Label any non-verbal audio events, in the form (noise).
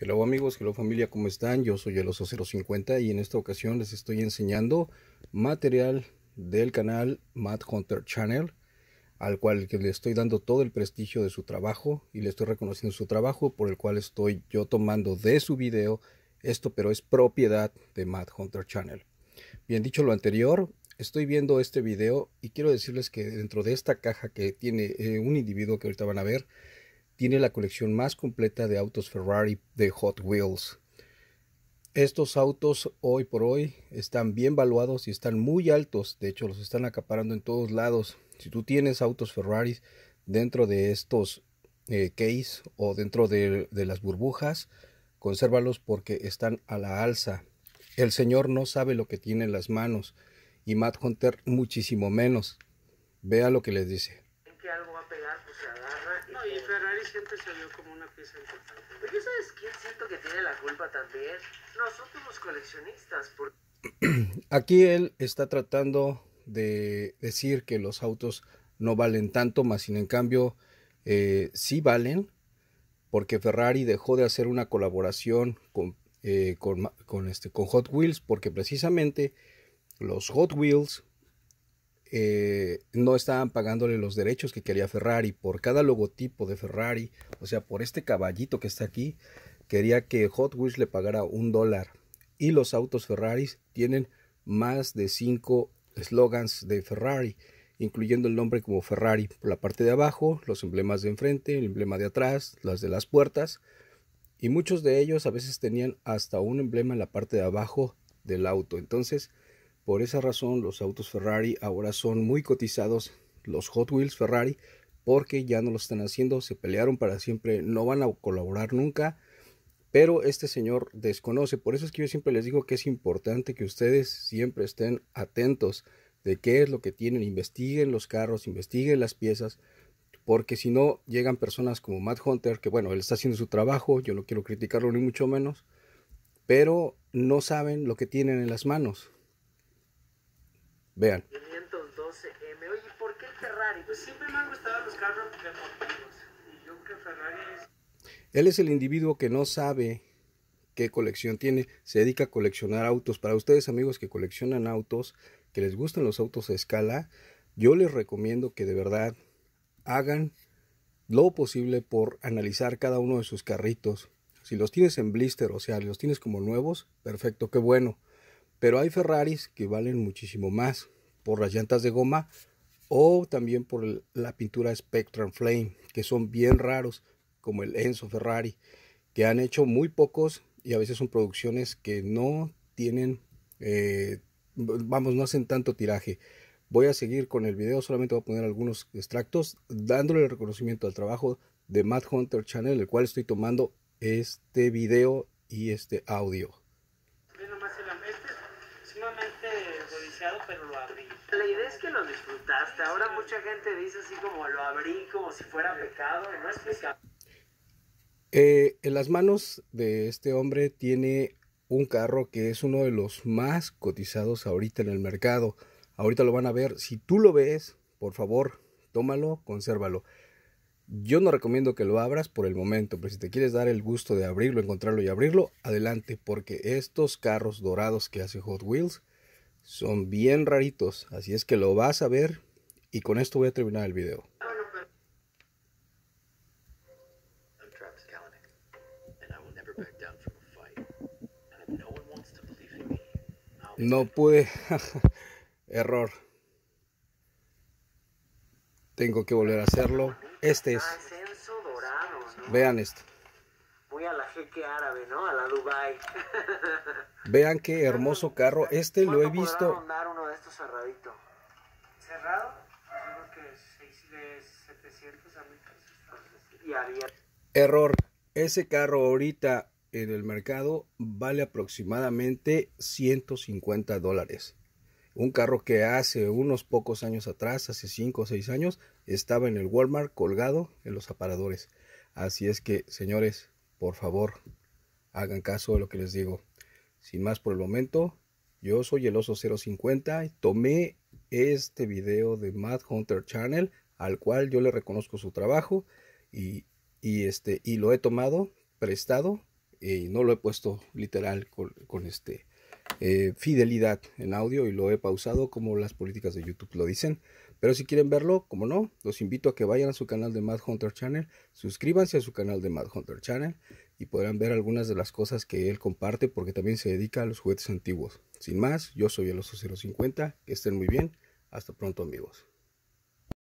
Hello amigos, hello familia, ¿cómo están? Yo soy el oso 050 y en esta ocasión les estoy enseñando material del canal Mad Hunter Channel al cual le estoy dando todo el prestigio de su trabajo y le estoy reconociendo su trabajo por el cual estoy yo tomando de su video esto pero es propiedad de Mad Hunter Channel. Bien dicho lo anterior, estoy viendo este video y quiero decirles que dentro de esta caja que tiene eh, un individuo que ahorita van a ver tiene la colección más completa de autos Ferrari de Hot Wheels. Estos autos hoy por hoy están bien valuados y están muy altos, de hecho los están acaparando en todos lados. Si tú tienes autos Ferrari dentro de estos eh, case o dentro de, las burbujas, consérvalos porque están a la alza. El señor no sabe lo que tiene en las manos y Matt Hunter muchísimo menos. Vea lo que les dice se pues, agarra. no, y Ferrari siempre se vio como una pieza importante. Pero ¿sabes quién siento que tiene la culpa también? Nosotros los coleccionistas. Por... (clears throat) Aquí él está tratando de decir que los autos no valen tanto, más sin en cambio eh, sí valen, porque Ferrari dejó de hacer una colaboración con, eh, con, con, este, con Hot Wheels, porque precisamente los Hot Wheels eh, no estaban pagándole los derechos que quería Ferrari por cada logotipo de Ferrari, o sea, por este caballito que está aquí, quería que Hot Wheels le pagara un dólar. Y los autos Ferraris tienen más de cinco slogans de Ferrari, incluyendo el nombre como Ferrari por la parte de abajo, los emblemas de enfrente, el emblema de atrás, las de las puertas, y muchos de ellos a veces tenían hasta un emblema en la parte de abajo del auto. Entonces, por esa razón los autos Ferrari ahora son muy cotizados, los Hot Wheels Ferrari, porque ya no lo están haciendo, se pelearon para siempre, no van a colaborar nunca, pero este señor desconoce. Por eso es que yo siempre les digo que es importante que ustedes siempre estén atentos de qué es lo que tienen, investiguen los carros, investiguen las piezas, porque si no llegan personas como Matt Hunter, que bueno, él está haciendo su trabajo, yo no quiero criticarlo ni mucho menos, pero no saben lo que tienen en las manos. Vean. Él es el individuo que no sabe qué colección tiene, se dedica a coleccionar autos. Para ustedes amigos que coleccionan autos, que les gustan los autos a escala, yo les recomiendo que de verdad hagan lo posible por analizar cada uno de sus carritos. Si los tienes en blister, o sea, los tienes como nuevos, perfecto, qué bueno. Pero hay Ferraris que valen muchísimo más por las llantas de goma o también por la pintura Spectrum Flame, que son bien raros, como el Enzo Ferrari, que han hecho muy pocos y a veces son producciones que no tienen, eh, vamos, no hacen tanto tiraje. Voy a seguir con el video, solamente voy a poner algunos extractos, dándole el reconocimiento al trabajo de Matt Hunter Channel, el cual estoy tomando este video y este audio. la idea es que lo disfrutaste. Ahora mucha gente dice así como lo abrí como si fuera pecado no es pecado. Eh, en las manos de este hombre tiene un carro que es uno de los más cotizados ahorita en el mercado. Ahorita lo van a ver. Si tú lo ves, por favor, tómalo, consérvalo. Yo no recomiendo que lo abras por el momento, pero si te quieres dar el gusto de abrirlo, encontrarlo y abrirlo, adelante, porque estos carros dorados que hace Hot Wheels son bien raritos, así es que lo vas a ver y con esto voy a terminar el video. No pude. (laughs) Error. Tengo que volver a hacerlo. Este es. Vean esto que árabe, ¿no? A la Dubai. (laughs) Vean qué hermoso carro. Este lo he visto. uno de estos cerradito? ¿Cerrado? creo que 6 700 a Y abierto. Error. Ese carro ahorita en el mercado vale aproximadamente 150 dólares. Un carro que hace unos pocos años atrás, hace 5 o 6 años, estaba en el Walmart colgado en los aparadores. Así es que, señores, por favor, hagan caso de lo que les digo. Sin más por el momento, yo soy el oso 050 y tomé este video de Mad Hunter Channel, al cual yo le reconozco su trabajo y, este, y lo he tomado prestado y no lo he puesto literal con este eh, fidelidad en audio y lo he pausado como las políticas de YouTube lo dicen. Pero si quieren verlo, como no, los invito a que vayan a su canal de Mad Hunter Channel, suscríbanse a su canal de Mad Hunter Channel y podrán ver algunas de las cosas que él comparte porque también se dedica a los juguetes antiguos. Sin más, yo soy el Oso 050, que estén muy bien, hasta pronto amigos.